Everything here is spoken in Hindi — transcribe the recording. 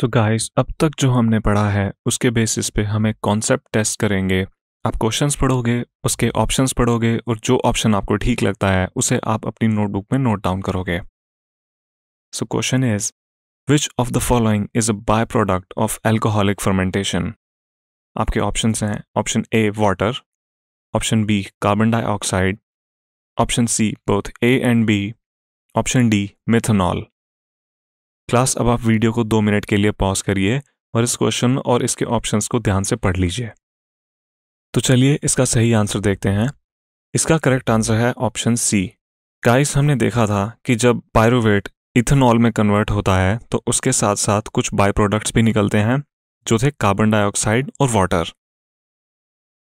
तो गाइस अब तक जो हमने पढ़ा है उसके बेसिस पे हम एक कॉन्सेप्ट टेस्ट करेंगे आप क्वेश्चंस पढ़ोगे उसके ऑप्शंस पढ़ोगे और जो ऑप्शन आपको ठीक लगता है उसे आप अपनी नोटबुक में नोट डाउन करोगे so question is which of the following is a by product of alcoholic fermentation आपके ऑप्शन हैं option A water option B carbon dioxide option C both A and B option D methanol class अब आप वीडियो को दो मिनट के लिए पॉज करिए और इस क्वेश्चन और इसके ऑप्शंस को ध्यान से पढ़ लीजिए तो चलिए इसका सही आंसर देखते हैं इसका करेक्ट आंसर है ऑप्शन सी गाइस हमने देखा था कि जब पायरोवेट इथेनॉल में कन्वर्ट होता है तो उसके साथ साथ कुछ बाय प्रोडक्ट्स भी निकलते हैं जो थे कार्बन डाइऑक्साइड और वाटर